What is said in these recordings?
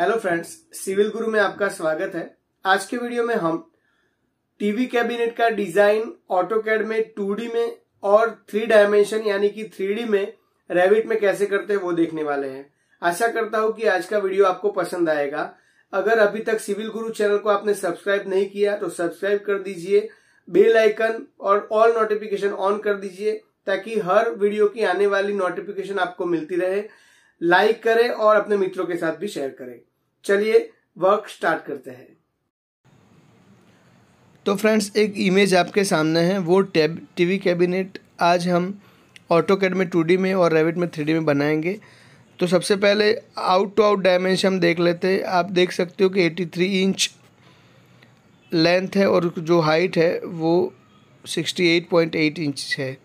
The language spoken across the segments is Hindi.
हेलो फ्रेंड्स सिविल गुरु में आपका स्वागत है आज के वीडियो में हम टीवी कैबिनेट का डिजाइन ऑटो कैड में टू में और थ्री डायमेंशन यानी कि थ्री में रेविट में कैसे करते हैं वो देखने वाले हैं आशा करता हूं कि आज का वीडियो आपको पसंद आएगा अगर अभी तक सिविल गुरु चैनल को आपने सब्सक्राइब नहीं किया तो सब्सक्राइब कर दीजिए बेल आइकन और ऑल नोटिफिकेशन ऑन कर दीजिए ताकि हर वीडियो की आने वाली नोटिफिकेशन आपको मिलती रहे लाइक करें और अपने मित्रों के साथ भी शेयर करें चलिए वर्क स्टार्ट करते हैं तो फ्रेंड्स एक इमेज आपके सामने है वो टैब टीवी कैबिनेट आज हम ऑटो कैड में टू में और रेविट में थ्री में बनाएंगे तो सबसे पहले आउट टू आउट डायमेंशन हम देख लेते हैं आप देख सकते हो कि 83 इंच लेंथ है और जो हाइट है वो 68.8 इंच है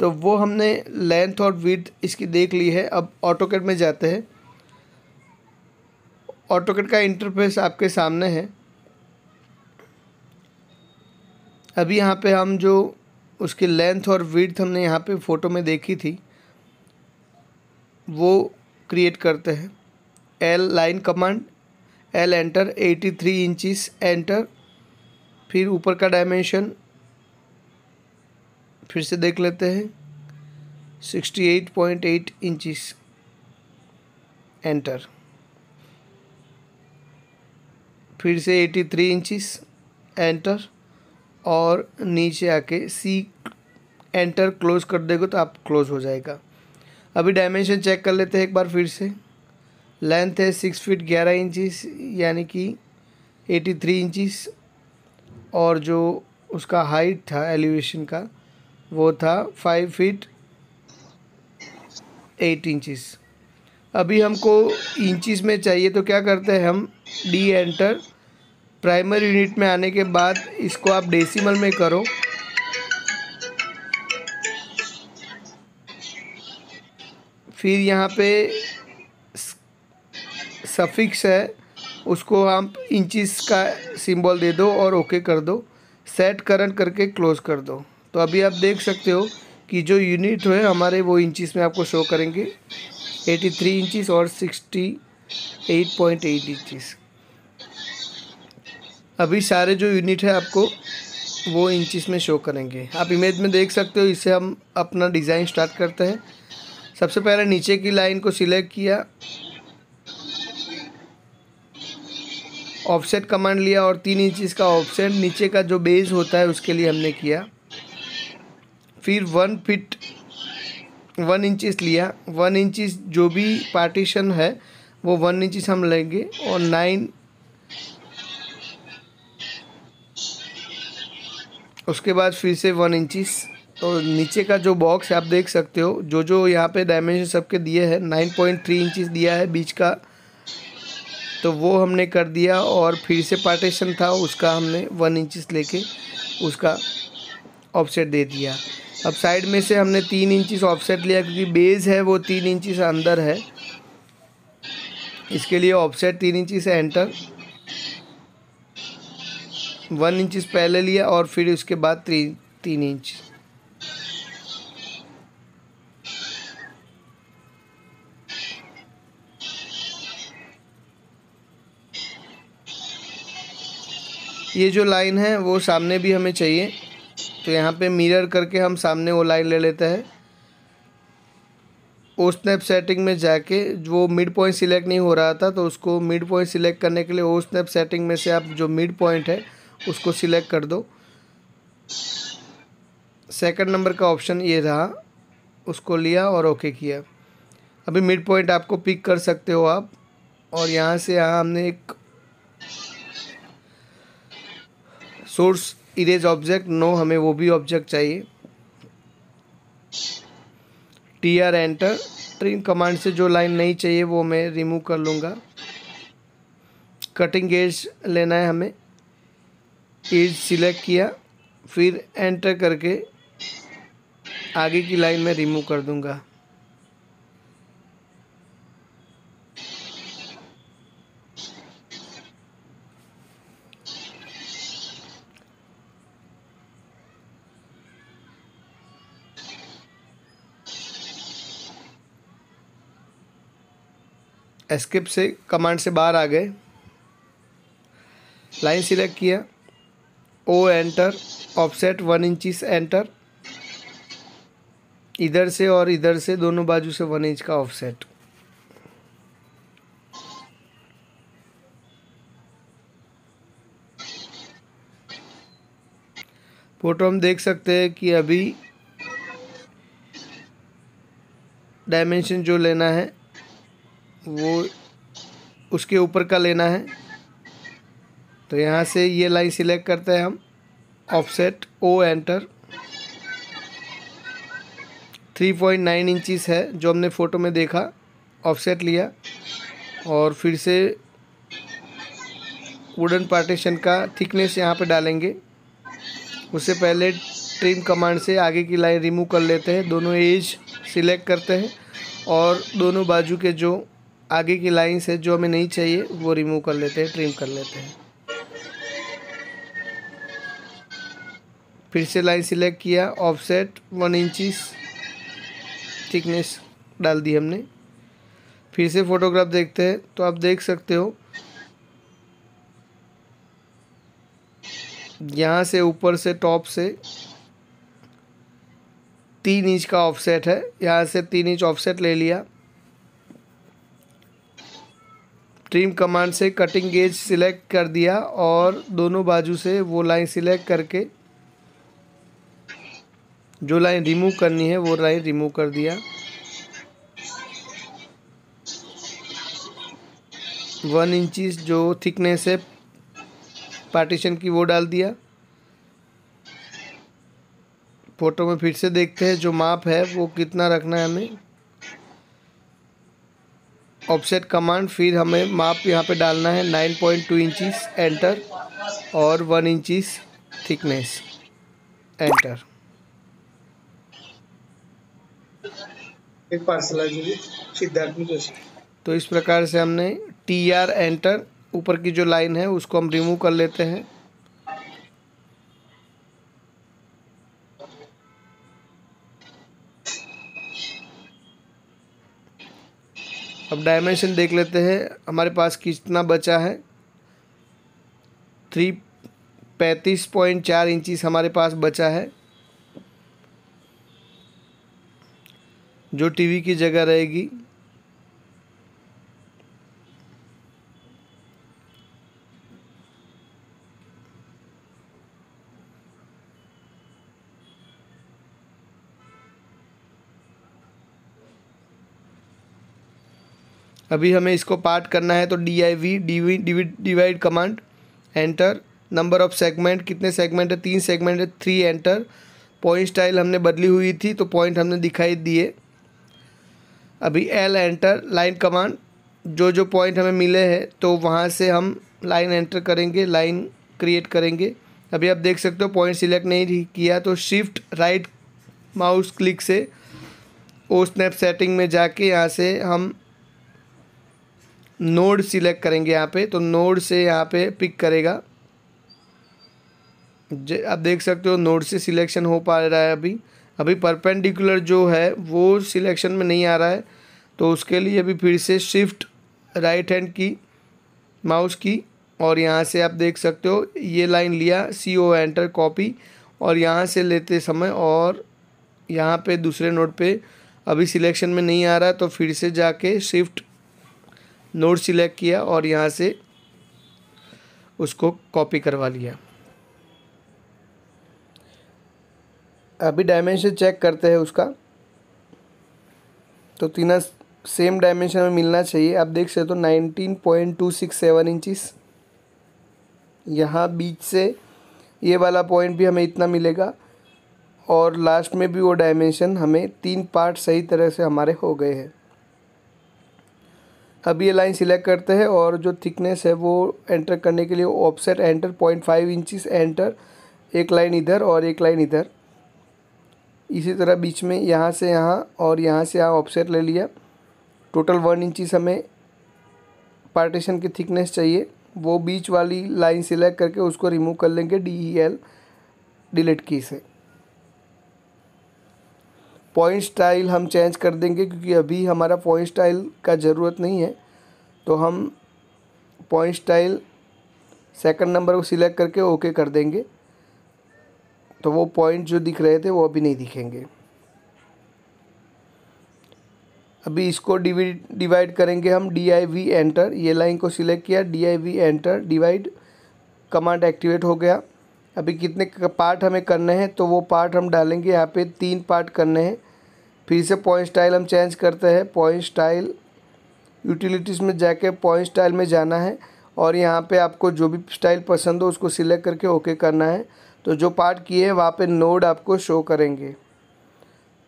तो वो हमने लेंथ और विथ इसकी देख ली है अब ऑटो कैड में जाते हैं ऑटोकेट का इंटरफेस आपके सामने है अभी यहाँ पे हम जो उसकी लेंथ और विड्थ हमने यहाँ पे फ़ोटो में देखी थी वो क्रिएट करते हैं L line command L enter 83 three inches enter फिर ऊपर का डायमेंशन फिर से देख लेते हैं 68.8 इंचिस एंटर फिर से एटी थ्री इंचिस एंटर और नीचे आके सी एंटर क्लोज कर देगा तो आप क्लोज हो जाएगा अभी डायमेंशन चेक कर लेते हैं एक बार फिर से लेंथ है सिक्स फीट ग्यारह इंचिस यानी कि एटी थ्री इंचिस और जो उसका हाइट था एलिवेशन का वो था फाइव फीट एट इंचिस अभी हमको इंचिस में चाहिए तो क्या करते हैं हम डी एंटर प्राइमर यूनिट में आने के बाद इसको आप डेसिमल में करो फिर यहाँ पे सफिक्स है उसको हम इंचिस का सिंबल दे दो और ओके कर दो सेट करंट करके क्लोज कर दो तो अभी आप देख सकते हो कि जो यूनिट है हमारे वो इंचिस में आपको शो करेंगे एटी थ्री इंचिस और sixty eight point eight inches अभी सारे जो यूनिट है आपको वो इंचिस में शो करेंगे आप इमेज में देख सकते हो इससे हम अपना डिज़ाइन स्टार्ट करते हैं सबसे पहले नीचे की लाइन को सिलेक्ट किया ऑफसेट कमांड लिया और तीन इंचिस का ऑफसेट नीचे का जो बेस होता है उसके लिए हमने किया फिर वन फिट वन इंचिस लिया वन इंचिस जो भी पार्टीशन है वो वन इंचिस हम लेंगे और नाइन उसके बाद फिर से वन इंचिस तो नीचे का जो बॉक्स आप देख सकते हो जो जो यहाँ पे डायमेंशन सबके दिए हैं नाइन पॉइंट थ्री इंचिस दिया है बीच का तो वो हमने कर दिया और फिर से पार्टीशन था उसका हमने वन इंचिस लेके उसका ऑफसेट दे दिया अब साइड में से हमने तीन इंचिस ऑफसेट लिया क्योंकि बेस है वो तीन इंचिस अंदर है इसके लिए ऑफसेट तीन इंची से एंटर वन इंचिस पहले लिया और फिर उसके बाद ती, तीन इंच ये जो लाइन है वो सामने भी हमें चाहिए तो यहाँ पे मिरर करके हम सामने वो लाइन ले लेते हैं ओ स्नैप सेटिंग में जाके जो मिड पॉइंट सिलेक्ट नहीं हो रहा था तो उसको मिड पॉइंट सिलेक्ट करने के लिए ओ स्नैप सेटिंग में से आप जो मिड पॉइंट है उसको सिलेक्ट कर दो सेकंड नंबर का ऑप्शन ये रहा उसको लिया और ओके किया अभी मिड पॉइंट आपको पिक कर सकते हो आप और यहाँ से यहाँ हमने एक सोर्स इरेज ऑब्जेक्ट नो हमें वो भी ऑब्जेक्ट चाहिए T R enter trim command से जो लाइन नहीं चाहिए वो मैं रिमूव कर लूँगा कटिंग एज लेना है हमें एज सिलेक्ट किया फिर एंटर करके आगे की लाइन में रिमूव कर दूंगा एस्केप से कमांड से बाहर आ गए लाइन सिलेक्ट किया O enter offset one inches enter इधर से और इधर से दोनों बाजू से वन इंच का ऑफसेट फोटो हम देख सकते हैं कि अभी डायमेंशन जो लेना है वो उसके ऊपर का लेना है तो यहाँ से ये लाइन सिलेक्ट करते हैं हम ऑफसेट ओ एंटर 3.9 इंचिस है जो हमने फ़ोटो में देखा ऑफसेट लिया और फिर से वुडन पार्टीशन का थिकनेस यहाँ पे डालेंगे उससे पहले ट्रिम कमांड से आगे की लाइन रिमूव कर लेते हैं दोनों एज सिलेक्ट करते हैं और दोनों बाजू के जो आगे की लाइन्स है जो हमें नहीं चाहिए वो रिमूव कर लेते हैं ट्रिम कर लेते हैं फिर से लाइन सिलेक्ट किया ऑफसेट वन इंचिस थिकनेस डाल दी हमने फिर से फोटोग्राफ देखते हैं तो आप देख सकते हो यहाँ से ऊपर से टॉप से तीन इंच का ऑफसेट है यहाँ से तीन इंच ऑफसेट ले लिया ट्रिम कमांड से कटिंग गेज सिलेक्ट कर दिया और दोनों बाजू से वो लाइन सिलेक्ट करके जो लाइन रिमूव करनी है वो लाइन रिमूव कर दिया वन इंचिस जो थिकनेस है पार्टीशन की वो डाल दिया फ़ोटो में फिर से देखते हैं जो माप है वो कितना रखना है हमें ऑफसेट कमांड फिर हमें माप यहाँ पे डालना है nine point two inches enter और one inches thickness enter Siddharth तो इस प्रकार से हमने टी आर एंटर ऊपर की जो लाइन है उसको हम रिमूव कर लेते हैं अब डायमेंशन देख लेते हैं हमारे पास कितना बचा है थ्री पैंतीस पॉइंट चार इंचिस हमारे पास बचा है जो टीवी की जगह रहेगी अभी हमें इसको पार्ट करना है तो D I V D divide command enter number of segment कितने सेगमेंट है तीन सेगमेंट है थ्री एंटर पॉइंट स्टाइल हमने बदली हुई थी तो पॉइंट हमने दिखाई दिए अभी एल एंटर लाइन कमांड जो जो पॉइंट हमें मिले हैं तो वहाँ से हम लाइन एंटर करेंगे लाइन क्रिएट करेंगे अभी आप देख सकते हो पॉइंट सिलेक्ट नहीं किया तो शिफ्ट राइट माउस क्लिक से ओ स्नैप सेटिंग में जाके यहाँ से हम नोड सिलेक्ट करेंगे यहाँ पे तो नोड से यहाँ पे पिक करेगा आप देख सकते हो नोड से सिलेक्शन हो पा रहा है अभी अभी परपेंडिकुलर जो है वो सिलेक्शन में नहीं आ रहा है तो उसके लिए अभी फिर से शिफ्ट राइट हैंड की माउस की और यहाँ से आप देख सकते हो ये लाइन लिया सी ओ एंटर कॉपी और यहाँ से लेते समय और यहाँ पे दूसरे नोड पे अभी सिलेक्शन में नहीं आ रहा तो फिर से जाके शिफ्ट नोड सिलेक्ट किया और यहाँ से उसको कॉपी करवा लिया अभी डायमेंशन चेक करते हैं उसका तो तीनों सेम डायमेंशन में मिलना चाहिए आप देख सकते हो तो nineteen point two six seven inches यहाँ बीच से ये वाला पॉइंट भी हमें इतना मिलेगा और लास्ट में भी वो डायमेंशन हमें तीन पार्ट सही तरह से हमारे हो गए हैं अभी ये लाइन सिलेक्ट करते हैं और जो थिकनेस है वो एंटर करने के लिए offset enter point five inches enter एक लाइन इधर और एक लाइन इधर इसी तरह बीच में यहाँ से यहाँ और यहाँ से यहाँ ऑफसेट ले लिया टोटल वन इंचिस हमें पार्टीशन की थिकनेस चाहिए वो बीच वाली लाइन सिलेक्ट करके उसको रिमूव कर लेंगे D E L delete key से पॉइंट स्टाइल हम चेंज कर देंगे क्योंकि अभी हमारा पॉइंट स्टाइल का ज़रूरत नहीं है तो हम पॉइंट स्टाइल सेकंड नंबर को सिलेक्ट करके ओके कर देंगे तो वो पॉइंट जो दिख रहे थे वो अभी नहीं दिखेंगे अभी इसको डिवाइड करेंगे हम डी आई वी एंटर ये लाइन को सिलेक्ट किया D I V enter divide command activate हो गया अभी कितने पार्ट हमें करने हैं तो वो पार्ट हम डालेंगे यहाँ पे तीन पार्ट करने हैं फिर से पॉइंट स्टाइल हम चेंज करते हैं पॉइंट स्टाइल यूटिलिटीज़ में जाके पॉइंट स्टाइल में जाना है और यहाँ पे आपको जो भी स्टाइल पसंद हो उसको सिलेक्ट करके ओके करना है तो जो पार्ट किए हैं वहाँ पे नोड आपको शो करेंगे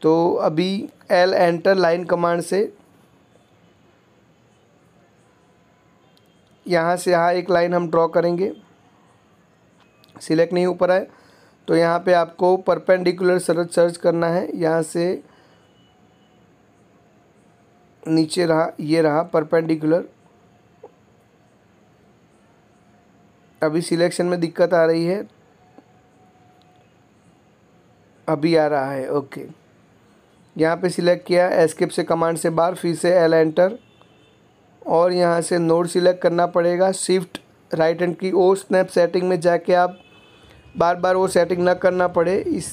तो अभी एल एंटर लाइन कमांड से यहाँ से यहाँ एक लाइन हम ड्रॉ करेंगे सिलेक्ट नहीं रहा है तो यहाँ पे आपको परपेंडिकुलर सर्च सर्च करना है यहाँ से नीचे रहा ये रहा परपेंडिकुलर अभी सिलेक्शन में दिक्कत आ रही है अभी आ रहा है ओके यहाँ पे सिलेक्ट किया एस्केप से कमांड से बार फिर से एल एंटर और यहाँ से नोड सिलेक्ट करना पड़ेगा शिफ्ट राइट एंड की ओ स्नैप सेटिंग में जाके आप बार बार वो सेटिंग ना करना पड़े इस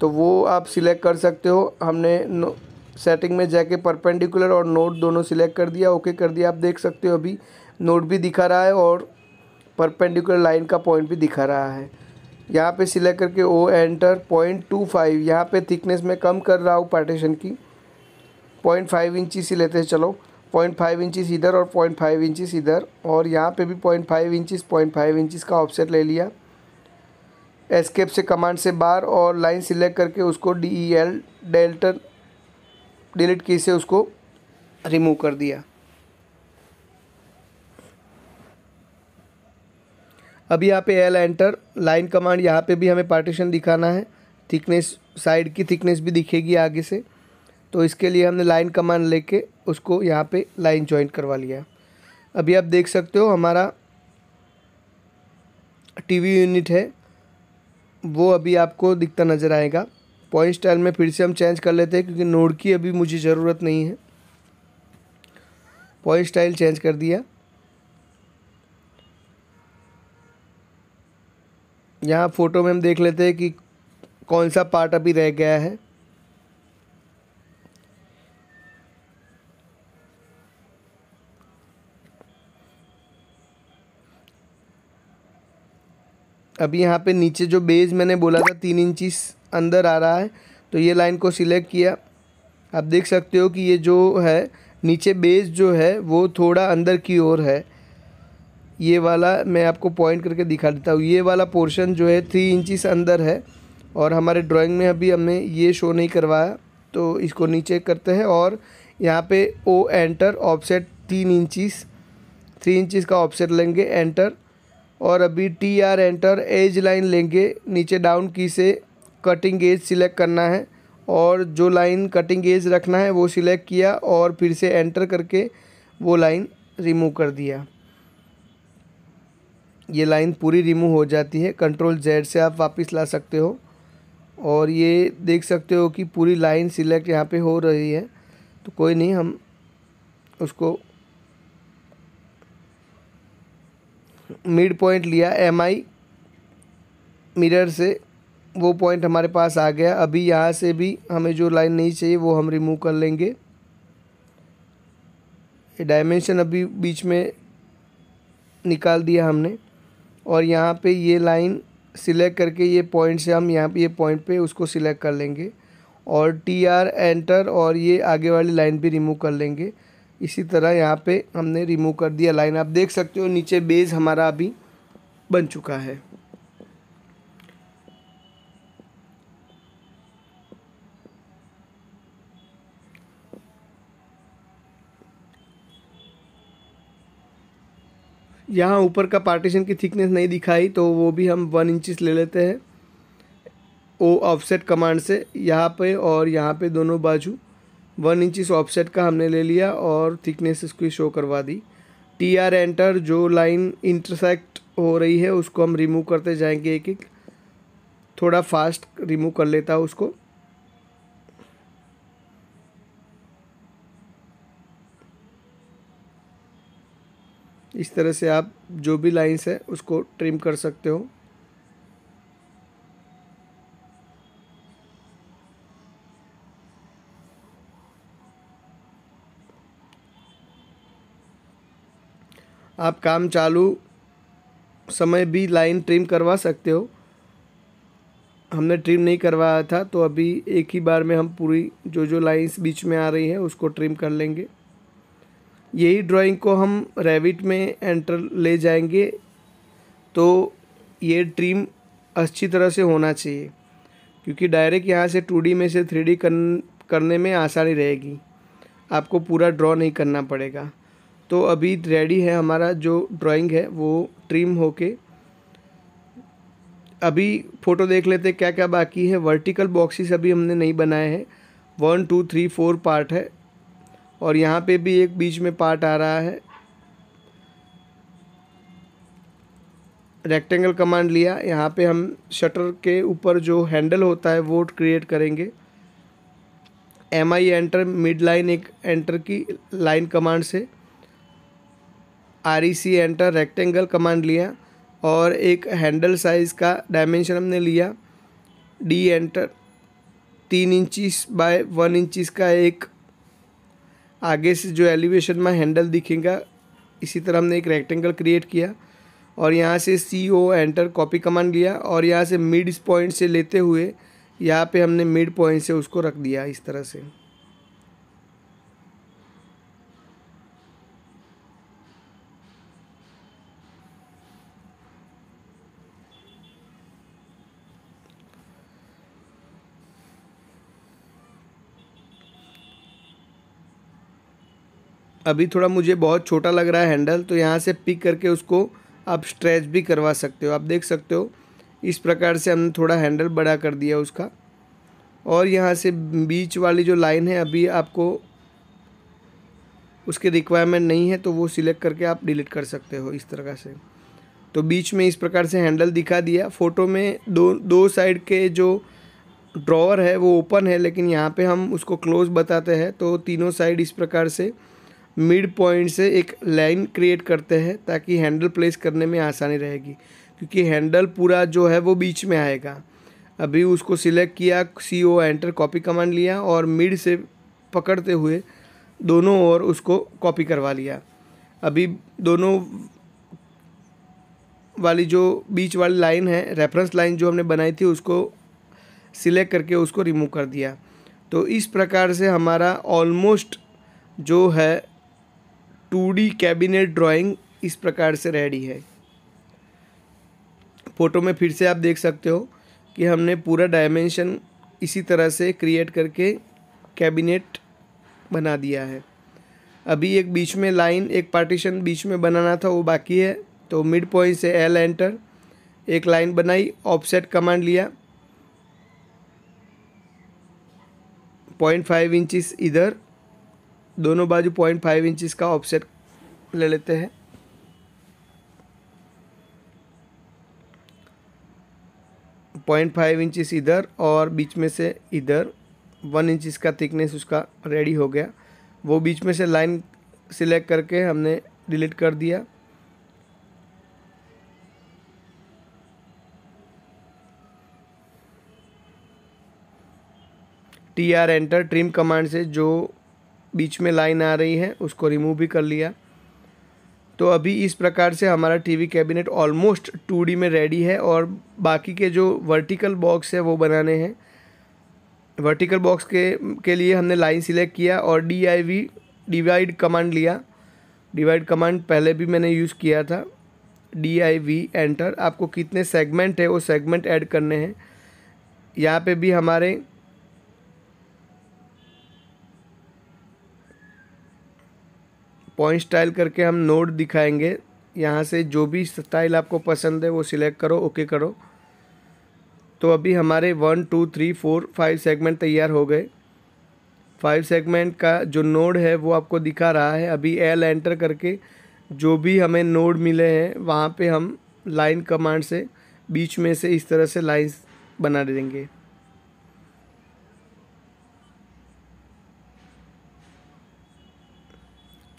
तो वो आप सिलेक्ट कर सकते हो हमने सेटिंग में जाके परपेंडिकुलर और नोट दोनों सिलेक्ट कर दिया ओके कर दिया आप देख सकते हो अभी नोट भी दिखा रहा है और परपेंडिकुलर लाइन का पॉइंट भी दिखा रहा है यहाँ पे सिलेक्ट करके O enter point two five यहाँ पर थिकनेस में कम कर रहा हूँ पार्टीशन की पॉइंट फाइव इंचज़ ही लेते हैं चलो पॉइंट फाइव इंचिस इधर और पॉइंट फाइव इंचिस इधर और यहाँ पे भी point five inches point five inches का ऑफसेट ले लिया एस्केप से कमांड से बार और लाइन सिलेक्ट करके उसको डी ई e एल डेल्टर डिलीट की से उसको रिमूव कर दिया अभी यहाँ पे एल एंटर लाइन कमांड यहाँ पे भी हमें पार्टीशन दिखाना है थिकनेस साइड की थिकनेस भी दिखेगी आगे से तो इसके लिए हमने लाइन कमांड लेके उसको यहाँ पे लाइन ज्वाइंट करवा लिया अभी आप देख सकते हो हमारा टीवी यूनिट है वो अभी आपको दिखता नज़र आएगा पॉइंट स्टाइल में फिर से हम चेंज कर लेते हैं क्योंकि नोड की अभी मुझे ज़रूरत नहीं है पॉइंट स्टाइल चेंज कर दिया यहाँ फ़ोटो में हम देख लेते हैं कि कौन सा पार्ट अभी रह गया है अभी यहाँ पे नीचे जो बेज मैंने बोला था तीन इंची अंदर आ रहा है तो ये लाइन को सिलेक्ट किया आप देख सकते हो कि ये जो है नीचे बेज जो है वो थोड़ा अंदर की ओर है ये वाला मैं आपको पॉइंट करके दिखा देता हूँ ये वाला पोर्शन जो है थ्री इंचिस अंदर है और हमारे ड्राइंग में अभी हमने ये शो नहीं करवाया तो इसको नीचे करते हैं और यहाँ पे ओ एंटर ऑफसेट तीन इंचिस थ्री इंचिस का ऑफसेट लेंगे एंटर और अभी T R enter edge line लेंगे नीचे डाउन की से कटिंग एज सिलेक्ट करना है और जो लाइन कटिंग एज रखना है वो सिलेक्ट किया और फिर से एंटर करके वो लाइन रिमूव कर दिया ये लाइन पूरी रिमूव हो जाती है कंट्रोल जेड से आप वापस ला सकते हो और ये देख सकते हो कि पूरी लाइन सिलेक्ट यहाँ पे हो रही है तो कोई नहीं हम उसको मिड पॉइंट लिया एम आई मिरर से वो पॉइंट हमारे पास आ गया अभी यहाँ से भी हमें जो लाइन नहीं चाहिए वो हम रिमूव कर लेंगे डायमेंशन अभी बीच में निकाल दिया हमने और यहाँ पे ये लाइन सिलेक्ट करके ये पॉइंट से हम यहाँ पे ये पॉइंट पे उसको सिलेक्ट कर लेंगे और टी आर एंटर और ये आगे वाली लाइन भी रिमूव कर लेंगे इसी तरह यहाँ पे हमने रिमूव कर दिया लाइन आप देख सकते हो नीचे बेस हमारा अभी बन चुका है यहाँ ऊपर का पार्टीशन की थिकनेस नहीं दिखाई तो वो भी हम वन इंचिस ले लेते हैं ओ ऑफसेट कमांड से यहाँ पे और यहाँ पे दोनों बाजू वन इंच इस ऑफसेट का हमने ले लिया और थिकनेस इसकी शो करवा दी टी आर एंटर जो लाइन इंटरसेक्ट हो रही है उसको हम रिमूव करते जाएंगे एक एक थोड़ा फास्ट रिमूव कर लेता उसको इस तरह से आप जो भी लाइंस है उसको ट्रिम कर सकते हो आप काम चालू समय भी लाइन ट्रिम करवा सकते हो हमने ट्रिम नहीं करवाया था तो अभी एक ही बार में हम पूरी जो जो लाइंस बीच में आ रही है उसको ट्रिम कर लेंगे यही ड्राइंग को हम रेविट में एंटर ले जाएंगे तो ये ट्रिम अच्छी तरह से होना चाहिए क्योंकि डायरेक्ट यहाँ से टू में से थ्री कर, करने में आसानी रहेगी आपको पूरा ड्रॉ नहीं करना पड़ेगा तो अभी रेडी है हमारा जो ड्राइंग है वो ट्रिम होके अभी फ़ोटो देख लेते क्या क्या बाकी है वर्टिकल बॉक्सेस अभी हमने नहीं बनाए हैं one two three four part है और यहाँ पे भी एक बीच में पार्ट आ रहा है रेक्टेंगल कमांड लिया यहाँ पे हम शटर के ऊपर जो हैंडल होता है वो क्रिएट करेंगे M I enter mid line एक एंटर की लाइन कमांड से R E C enter rectangle command लिया और एक हैंडल साइज़ का डायमेंशन हमने लिया डी एंटर तीन इंचिस बाय वन इंचिस का एक आगे से जो एलिवेशन में हैंडल दिखेगा इसी तरह हमने एक रेक्टेंगल क्रिएट किया और यहाँ से C O enter copy command लिया और यहाँ से मिड पॉइंट से लेते हुए यहाँ पे हमने मिड पॉइंट से उसको रख दिया इस तरह से अभी थोड़ा मुझे बहुत छोटा लग रहा है हैंडल तो यहाँ से पिक करके उसको आप स्ट्रेच भी करवा सकते हो आप देख सकते हो इस प्रकार से हमने थोड़ा हैंडल बड़ा कर दिया उसका और यहाँ से बीच वाली जो लाइन है अभी आपको उसके रिक्वायरमेंट नहीं है तो वो सिलेक्ट करके आप डिलीट कर सकते हो इस तरह से तो बीच में इस प्रकार से हैंडल दिखा दिया फ़ोटो में दो दो साइड के जो ड्रॉवर है वो ओपन है लेकिन यहाँ पे हम उसको क्लोज़ बताते हैं तो तीनों साइड इस प्रकार से मिड पॉइंट से एक लाइन क्रिएट करते हैं ताकि हैंडल प्लेस करने में आसानी रहेगी क्योंकि हैंडल पूरा जो है वो बीच में आएगा अभी उसको सिलेक्ट किया C O enter copy command लिया और मिड से पकड़ते हुए दोनों ओर उसको कॉपी करवा लिया अभी दोनों वाली जो बीच वाली लाइन है रेफरेंस लाइन जो हमने बनाई थी उसको सिलेक्ट करके उसको रिमूव कर दिया तो इस प्रकार से हमारा ऑलमोस्ट जो है टू डी कैबिनेट ड्राइंग इस प्रकार से रेडी है फ़ोटो में फिर से आप देख सकते हो कि हमने पूरा डायमेंशन इसी तरह से क्रिएट करके कैबिनेट बना दिया है अभी एक बीच में लाइन एक पार्टीशन बीच में बनाना था वो बाकी है तो मिड पॉइंट से एल एंटर एक लाइन बनाई ऑफसेट कमांड लिया पॉइंट फाइव इंचिस इधर दोनों बाजू पॉइंट फाइव इंचिस का ऑफसेट ले लेते हैं पॉइंट फाइव इंचिस इधर और बीच में से इधर वन इंचिस का थिकनेस उसका रेडी हो गया वो बीच में से लाइन सिलेक्ट करके हमने डिलीट कर दिया T R enter trim command से जो बीच में लाइन आ रही है उसको रिमूव भी कर लिया तो अभी इस प्रकार से हमारा टीवी कैबिनेट ऑलमोस्ट टू में रेडी है और बाकी के जो वर्टिकल बॉक्स है वो बनाने हैं वर्टिकल बॉक्स के के लिए हमने लाइन सिलेक्ट किया और D I V divide command लिया डिवाइड कमांड पहले भी मैंने यूज़ किया था डी आई वी एंटर आपको कितने सेगमेंट है वो सेगमेंट ऐड करने हैं यहाँ पे भी हमारे पॉइंट स्टाइल करके हम नोड दिखाएंगे यहाँ से जो भी स्टाइल आपको पसंद है वो सिलेक्ट करो ओके करो तो अभी हमारे one two three four five segment तैयार हो गए फाइव सेगमेंट का जो नोड है वो आपको दिखा रहा है अभी एल एंटर करके जो भी हमें नोड मिले हैं वहाँ पे हम लाइन कमांड से बीच में से इस तरह से लाइन्स बना देंगे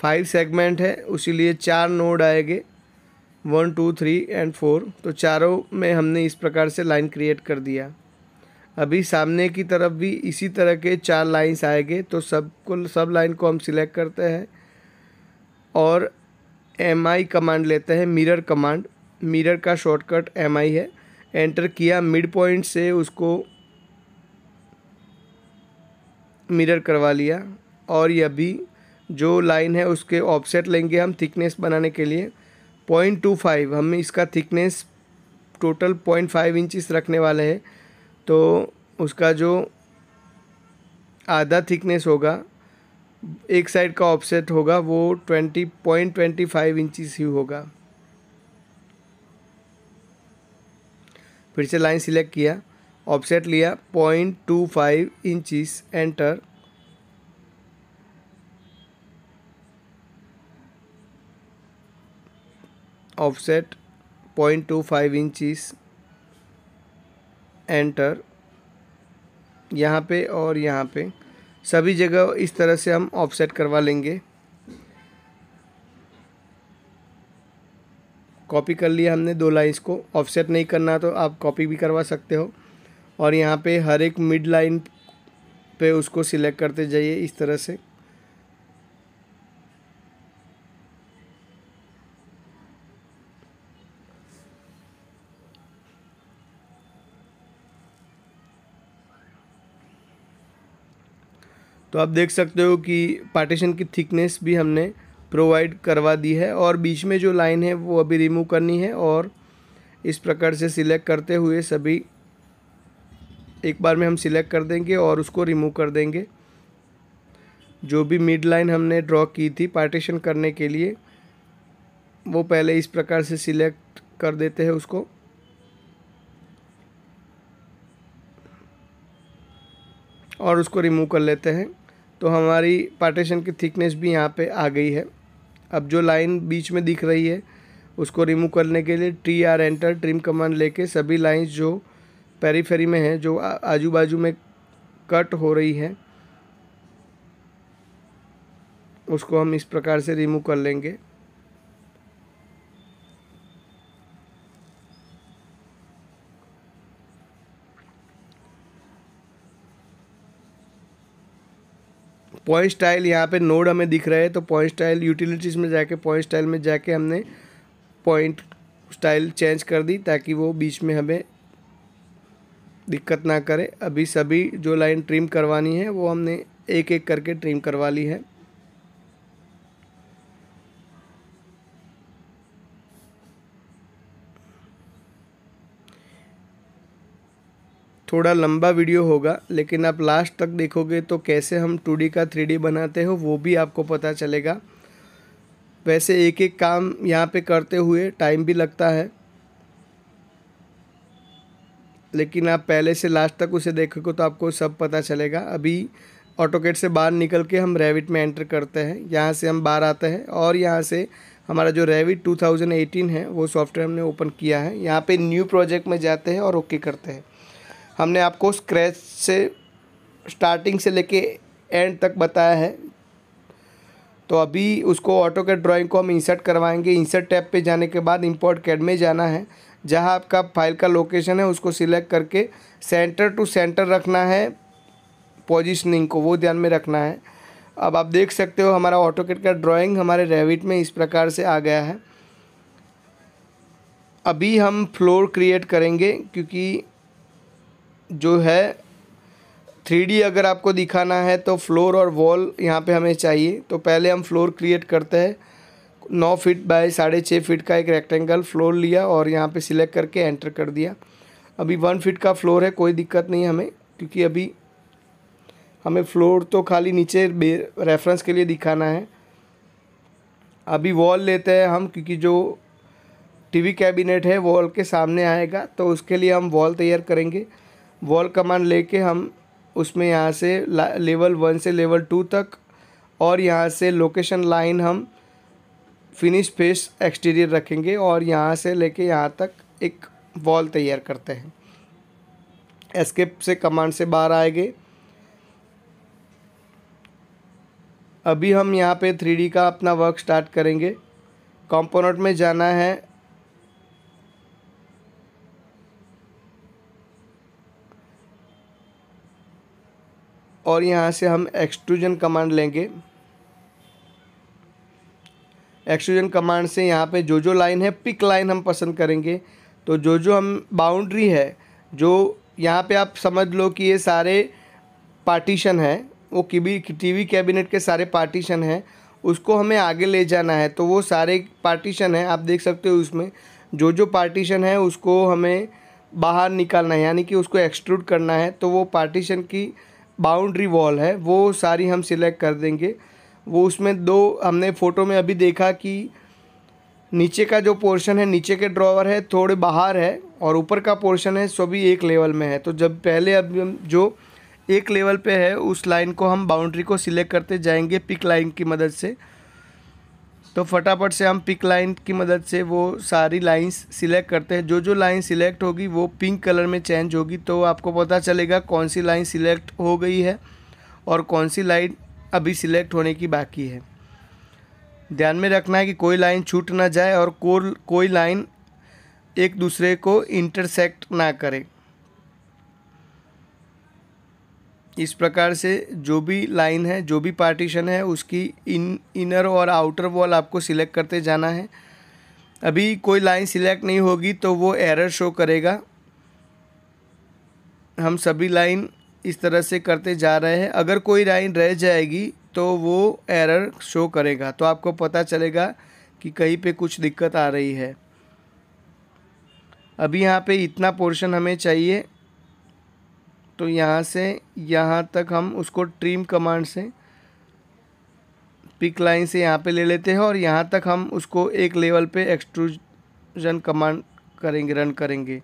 फाइव सेगमेंट है उसी लिए चार नोड आएंगे one two three and four तो चारों में हमने इस प्रकार से लाइन क्रिएट कर दिया अभी सामने की तरफ भी इसी तरह के चार लाइंस आएंगे तो सब को सब लाइन को हम सिलेक्ट करते हैं और एम आई कमांड लेते हैं मिरर कमांड मिरर का शॉर्टकट एम आई है एंटर किया मिड पॉइंट से उसको मिरर करवा लिया और यह भी जो लाइन है उसके ऑफसेट लेंगे हम थिकनेस बनाने के लिए पॉइंट टू फाइव हम इसका thickness total point five inches रखने वाले हैं तो उसका जो आधा थिकनेस होगा एक साइड का ऑफसेट होगा वो twenty point twenty five inches ही होगा फिर से लाइन सिलेक्ट किया ऑफसेट लिया point two five inches enter offset 0.25 inches enter यहाँ पे और यहाँ पे सभी जगह इस तरह से हम ऑफसेट करवा लेंगे कॉपी कर लिया हमने दो लाइन्स को ऑफसेट नहीं करना तो आप कॉपी भी करवा सकते हो और यहाँ पे हर एक मिड लाइन पे उसको सिलेक्ट करते जाइए इस तरह से तो आप देख सकते हो कि पार्टीशन की थिकनेस भी हमने प्रोवाइड करवा दी है और बीच में जो लाइन है वो अभी रिमूव करनी है और इस प्रकार से सिलेक्ट करते हुए सभी एक बार में हम सिलेक्ट कर देंगे और उसको रिमूव कर देंगे जो भी मिड लाइन हमने ड्रॉ की थी पार्टीशन करने के लिए वो पहले इस प्रकार से सिलेक्ट कर देते हैं उसको और उसको रिमूव कर लेते हैं तो हमारी पार्टीशन की थिकनेस भी यहाँ पे आ गई है अब जो लाइन बीच में दिख रही है उसको रिमूव करने के लिए T R enter trim command लेके सभी लाइंस जो पेरीफेरी में हैं जो आजू बाजू में कट हो रही है उसको हम इस प्रकार से रिमूव कर लेंगे पॉइंट स्टाइल यहाँ पे नोड हमें दिख रहा है तो पॉइंट स्टाइल यूटिलिटीज़ में जाके पॉइंट स्टाइल में जाके हमने पॉइंट स्टाइल चेंज कर दी ताकि वो बीच में हमें दिक्कत ना करे अभी सभी जो लाइन ट्रिम करवानी है वो हमने एक एक करके ट्रिम करवा ली है थोड़ा लंबा वीडियो होगा लेकिन आप लास्ट तक देखोगे तो कैसे हम टू का थ्री बनाते हो वो भी आपको पता चलेगा वैसे एक एक काम यहाँ पे करते हुए टाइम भी लगता है लेकिन आप पहले से लास्ट तक उसे देखोगे तो आपको सब पता चलेगा अभी ऑटोकेट से बाहर निकल के हम रेविट में एंटर करते हैं यहाँ से हम बाहर आते हैं और यहाँ से हमारा जो रेविट 2018 है वो सॉफ्टवेयर हमने ओपन किया है यहाँ पे न्यू प्रोजेक्ट में जाते हैं और ओके करते हैं हमने आपको स्क्रैच से स्टार्टिंग से लेके एंड तक बताया है तो अभी उसको ऑटो कैड ड्राॅइंग को हम इंसर्ट करवाएंगे इंसर्ट टैब पे जाने के बाद इंपोर्ट कैड में जाना है जहां आपका फाइल का लोकेशन है उसको सिलेक्ट करके सेंटर टू सेंटर रखना है पोजिशनिंग को वो ध्यान में रखना है अब आप देख सकते हो हमारा ऑटो कैड का ड्राॅइंग हमारे रेविट में इस प्रकार से आ गया है अभी हम फ्लोर क्रिएट करेंगे क्योंकि जो है थ्री अगर आपको दिखाना है तो फ्लोर और वॉल यहाँ पे हमें चाहिए तो पहले हम फ्लोर क्रिएट करते हैं नौ फीट बाय साढ़े छः फिट का एक रेक्टेंगल फ्लोर लिया और यहाँ पे सिलेक्ट करके एंटर कर दिया अभी वन फीट का फ्लोर है कोई दिक्कत नहीं हमें क्योंकि अभी हमें फ्लोर तो खाली नीचे रेफरेंस के लिए दिखाना है अभी वॉल लेते हैं हम क्योंकि जो टीवी कैबिनेट है वॉल के सामने आएगा तो उसके लिए हम वॉल तैयार करेंगे वॉल कमांड लेके हम उसमें यहाँ से लेवल वन से लेवल टू तक और यहाँ से लोकेशन लाइन हम फिनिश फेस एक्सटीरियर रखेंगे और यहाँ से लेके यहाँ तक एक वॉल तैयार करते हैं एस्केप से कमांड से बाहर आएंगे अभी हम यहाँ पे थ्री का अपना वर्क स्टार्ट करेंगे कंपोनेंट में जाना है और यहाँ से हम एक्सट्रूजन कमांड लेंगे एक्सट्रूजन कमांड से यहाँ पे जो जो लाइन है पिक लाइन हम पसंद करेंगे तो जो जो हम बाउंड्री है जो यहाँ पे आप समझ लो कि ये सारे पार्टीशन हैं वो टीवी टीवी कैबिनेट के सारे पार्टीशन हैं उसको हमें आगे ले जाना है तो वो सारे पार्टीशन हैं आप देख सकते हो उसमें जो जो पार्टीशन है उसको हमें बाहर निकालना है यानी कि उसको एक्सट्रूड करना है तो वो पार्टीशन की बाउंड्री वॉल है वो सारी हम सिलेक्ट कर देंगे वो उसमें दो हमने फ़ोटो में अभी देखा कि नीचे का जो पोर्शन है नीचे के ड्रॉवर है थोड़े बाहर है और ऊपर का पोर्शन है सो भी एक लेवल में है तो जब पहले अब जो एक लेवल पे है उस लाइन को हम बाउंड्री को सिलेक्ट करते जाएंगे पिक लाइन की मदद से तो फटाफट से हम पिक लाइन की मदद से वो सारी लाइंस सिलेक्ट करते हैं जो जो लाइन सिलेक्ट होगी वो पिंक कलर में चेंज होगी तो आपको पता चलेगा कौन सी लाइन सिलेक्ट हो गई है और कौन सी लाइन अभी सिलेक्ट होने की बाकी है ध्यान में रखना है कि कोई लाइन छूट ना जाए और कोई लाइन एक दूसरे को इंटरसेक्ट ना करे इस प्रकार से जो भी लाइन है जो भी पार्टीशन है उसकी इन इनर और आउटर वॉल आपको सिलेक्ट करते जाना है अभी कोई लाइन सिलेक्ट नहीं होगी तो वो एरर शो करेगा हम सभी लाइन इस तरह से करते जा रहे हैं अगर कोई लाइन रह जाएगी तो वो एरर शो करेगा तो आपको पता चलेगा कि कहीं पे कुछ दिक्कत आ रही है अभी यहाँ पे इतना पोर्शन हमें चाहिए तो यहाँ से यहाँ तक हम उसको ट्रिम कमांड से पिक लाइन से यहाँ पे ले लेते हैं और यहाँ तक हम उसको एक लेवल पे एक्सट्रूजन कमांड करेंगे रन करेंगे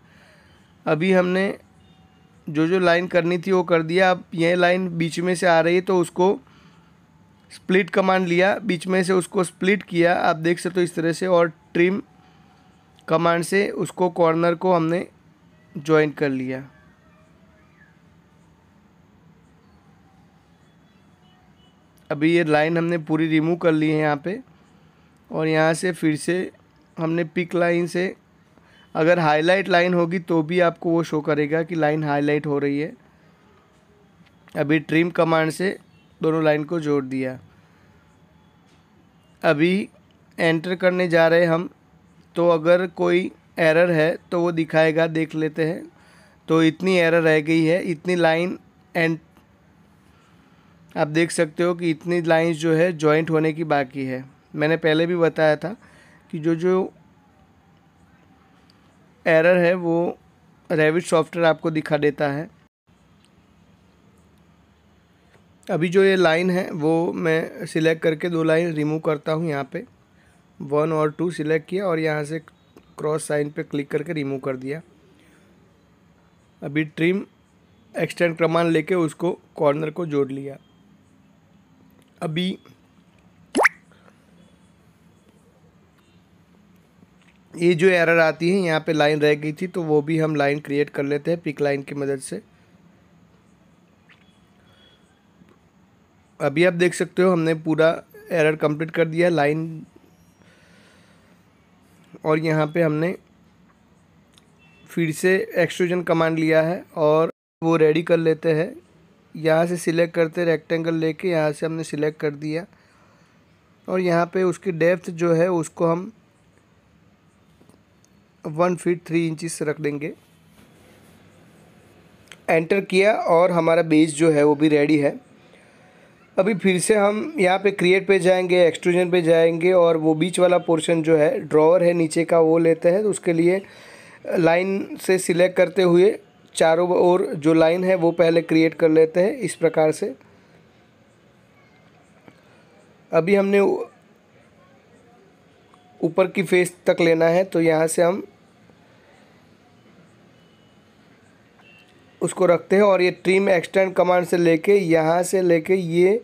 अभी हमने जो जो लाइन करनी थी वो कर दिया अब यह लाइन बीच में से आ रही है तो उसको स्प्लिट कमांड लिया बीच में से उसको स्प्लिट किया आप देख सकते हो तो इस तरह से और ट्रिम कमांड से उसको कॉर्नर को हमने ज्वाइन कर लिया अभी ये लाइन हमने पूरी रिमूव कर ली है यहाँ पे और यहाँ से फिर से हमने पिक लाइन से अगर हाईलाइट लाइन होगी तो भी आपको वो शो करेगा कि लाइन हाईलाइट हो रही है अभी ट्रिम कमांड से दोनों लाइन को जोड़ दिया अभी एंटर करने जा रहे हम तो अगर कोई एरर है तो वो दिखाएगा देख लेते हैं तो इतनी एरर रह गई है इतनी लाइन एंड आप देख सकते हो कि इतनी लाइंस जो है जॉइंट होने की बाकी है मैंने पहले भी बताया था कि जो जो एरर है वो रेविट सॉफ्टवेयर आपको दिखा देता है अभी जो ये लाइन है वो मैं सिलेक्ट करके दो लाइन रिमूव करता हूँ यहाँ पे वन और टू सिलेक्ट किया और यहाँ से क्रॉस साइन पे क्लिक करके रिमूव कर दिया अभी ट्रिम एक्सटेंड क्रमान लेके उसको कॉर्नर को जोड़ लिया अभी ये जो एरर आती है यहाँ पे लाइन रह गई थी तो वो भी हम लाइन क्रिएट कर लेते हैं पिक लाइन की मदद से अभी आप देख सकते हो हमने पूरा एरर कंप्लीट कर दिया लाइन और यहाँ पे हमने फिर से एक्सट्रूजन कमांड लिया है और वो रेडी कर लेते हैं यहाँ से सिलेक्ट करते रेक्टेंगल लेके यहाँ से हमने सिलेक्ट कर दिया और यहाँ पे उसकी डेप्थ जो है उसको हम वन फीट थ्री इंचिस रख देंगे एंटर किया और हमारा बेस जो है वो भी रेडी है अभी फिर से हम यहाँ पे क्रिएट पे जाएंगे एक्सट्रूजन पे जाएंगे और वो बीच वाला पोर्शन जो है ड्रॉवर है नीचे का वो लेते हैं तो उसके लिए लाइन से सिलेक्ट करते हुए चारों ओर जो लाइन है वो पहले क्रिएट कर लेते हैं इस प्रकार से अभी हमने ऊपर की फेस तक लेना है तो यहाँ से हम उसको रखते हैं और ये ट्रिम एक्सटेंड कमांड से लेके यहाँ से लेके ये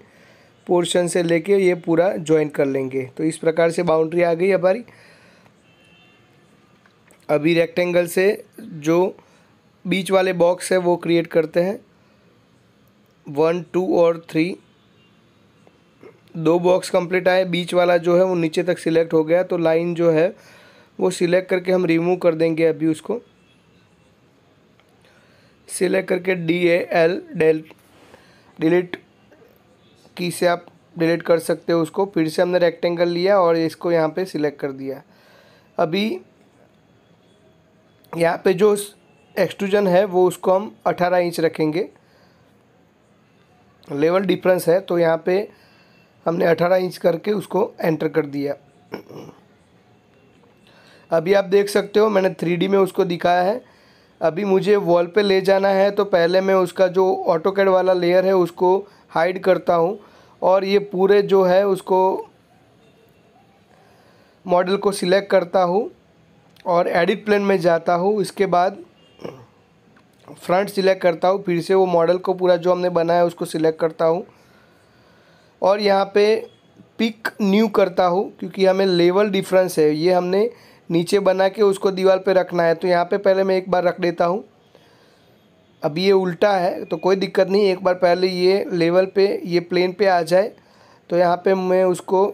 पोर्शन से लेके ये पूरा ज्वाइन कर लेंगे तो इस प्रकार से बाउंड्री आ गई हमारी अभी रेक्टेंगल से जो बीच वाले बॉक्स है वो क्रिएट करते हैं वन टू और थ्री दो बॉक्स कंप्लीट आए बीच वाला जो है वो नीचे तक सिलेक्ट हो गया तो लाइन जो है वो सिलेक्ट करके हम रिमूव कर देंगे अभी उसको सिलेक्ट करके D A L del delete key से आप डिलीट कर सकते हो उसको फिर से हमने रेक्टेंगल लिया और इसको यहाँ पे सिलेक्ट कर दिया अभी यहाँ पे जो एक्सट्रूजन है वो उसको हम अठारह इंच रखेंगे लेवल डिफरेंस है तो यहाँ पे हमने अठारह इंच करके उसको एंटर कर दिया अभी आप देख सकते हो मैंने थ्री में उसको दिखाया है अभी मुझे वॉल पे ले जाना है तो पहले मैं उसका जो ऑटो कैड वाला लेयर है उसको हाइड करता हूँ और ये पूरे जो है उसको मॉडल को सिलेक्ट करता हूँ और एडिट प्लेन में जाता हूँ इसके बाद फ्रंट सिलेक्ट करता हूँ फिर से वो मॉडल को पूरा जो हमने बनाया उसको सिलेक्ट करता हूँ और यहाँ पे पिक न्यू करता हूँ क्योंकि हमें लेवल डिफरेंस है ये हमने नीचे बना के उसको दीवार पे रखना है तो यहाँ पे पहले मैं एक बार रख देता हूँ अब ये उल्टा है तो कोई दिक्कत नहीं एक बार पहले ये लेवल पे ये प्लेन पे आ जाए तो यहाँ पे मैं उसको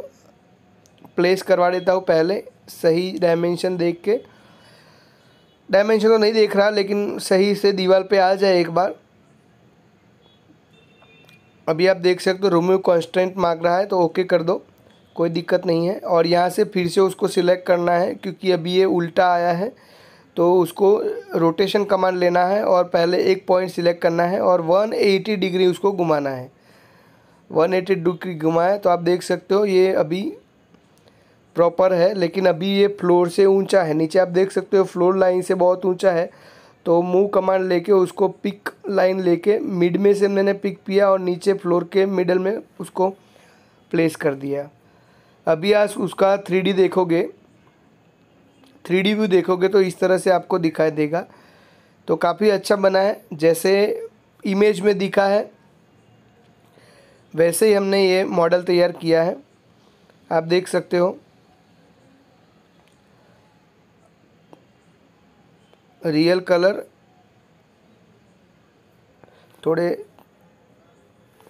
प्लेस करवा देता हूँ पहले सही डायमेंशन देख के डायमेंशन तो नहीं देख रहा लेकिन सही से दीवार पे आ जाए एक बार अभी आप देख सकते हो रिमूव कॉन्स्टेंट मांग रहा है तो ओके कर दो कोई दिक्कत नहीं है और यहाँ से फिर से उसको सिलेक्ट करना है क्योंकि अभी ये उल्टा आया है तो उसको रोटेशन कमांड लेना है और पहले एक पॉइंट सिलेक्ट करना है और 180 डिग्री उसको घुमाना है 180 डिग्री घुमाए तो आप देख सकते हो ये अभी प्रॉपर है लेकिन अभी ये फ्लोर से ऊंचा है नीचे आप देख सकते हो फ्लोर लाइन से बहुत ऊंचा है तो मूव कमांड लेके उसको पिक लाइन लेके मिड में से मैंने पिक किया और नीचे फ्लोर के मिडल में उसको प्लेस कर दिया अभी आज उसका थ्री देखोगे थ्री व्यू देखोगे तो इस तरह से आपको दिखाई देगा तो काफ़ी अच्छा बना है जैसे इमेज में दिखा है वैसे ही हमने ये मॉडल तैयार किया है आप देख सकते हो रियल कलर थोड़े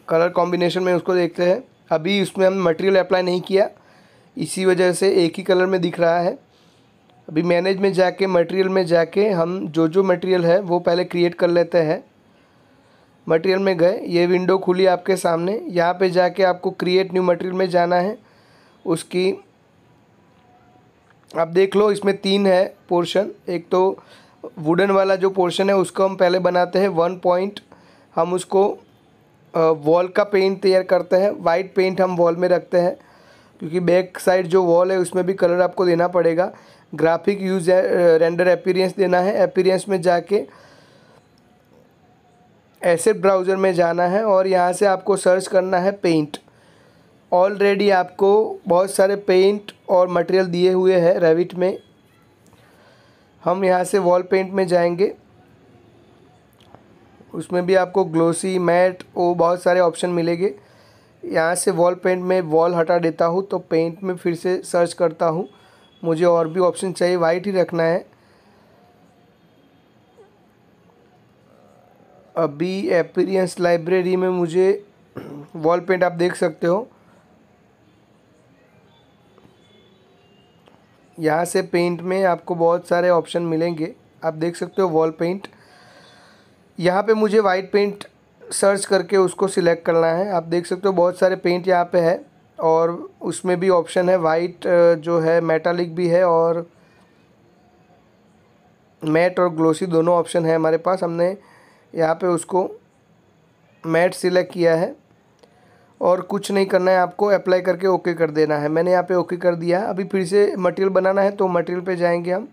कलर कॉम्बिनेशन में उसको देखते हैं अभी उसमें हम मटेरियल अप्लाई नहीं किया इसी वजह से एक ही कलर में दिख रहा है अभी मैनेज में जाके मटेरियल में जाके हम जो जो मटेरियल है वो पहले क्रिएट कर लेते हैं मटेरियल में गए ये विंडो खुली आपके सामने यहाँ पे जाके आपको क्रिएट न्यू मटेरियल में जाना है उसकी आप देख लो इसमें तीन है पोर्शन एक तो वुडन वाला जो पोर्शन है उसको हम पहले बनाते हैं वन पॉइंट हम उसको वॉल का पेंट तैयार करते हैं वाइट पेंट हम वॉल में रखते हैं क्योंकि बैक साइड जो वॉल है उसमें भी कलर आपको देना पड़ेगा ग्राफिक यूज रेंडर अपीरियंस देना है अपीरियंस में जाके ऐसे ब्राउज़र में जाना है और यहाँ से आपको सर्च करना है पेंट ऑलरेडी आपको बहुत सारे पेंट और मटेरियल दिए हुए हैं रेविट में हम यहाँ से वॉल पेंट में जाएंगे उसमें भी आपको ग्लोसी मैट वो बहुत सारे ऑप्शन मिलेंगे यहाँ से वॉल पेंट में वॉल हटा देता हूँ तो पेंट में फिर से सर्च करता हूँ मुझे और भी ऑप्शन चाहिए वाइट ही रखना है अभी एपीरियंस लाइब्रेरी में मुझे वॉल पेंट आप देख सकते हो यहाँ से पेंट में आपको बहुत सारे ऑप्शन मिलेंगे आप देख सकते हो वॉल पेंट यहाँ पे मुझे वाइट पेंट सर्च करके उसको सिलेक्ट करना है आप देख सकते हो बहुत सारे पेंट यहाँ पे है और उसमें भी ऑप्शन है वाइट जो है मेटालिक भी है और मैट और ग्लोसी दोनों ऑप्शन है हमारे पास हमने यहाँ पे उसको मैट सिलेक्ट किया है और कुछ नहीं करना है आपको अप्लाई करके ओके कर देना है मैंने यहाँ पे ओके कर दिया अभी फिर से मटेरियल बनाना है तो मटेरियल पे जाएंगे हम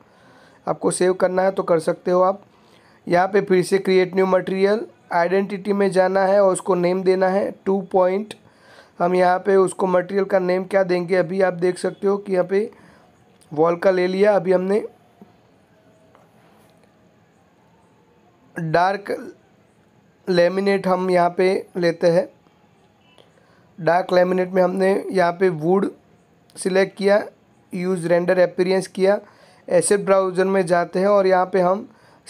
आपको सेव करना है तो कर सकते हो आप यहाँ पे फिर से क्रिएट न्यू मटेरियल आइडेंटिटी में जाना है और उसको नेम देना है टू पॉइंट हम यहाँ पे उसको मटेरियल का नेम क्या देंगे अभी आप देख सकते हो कि यहाँ पर वॉल का ले लिया अभी हमने डार्क लेमिनेट हम यहाँ पर लेते हैं डार्क लेमिनेट में हमने यहाँ पे वुड सिलेक्ट किया यूज़ रेंडर एपीरियंस किया ऐसे ब्राउज़र में जाते हैं और यहाँ पे हम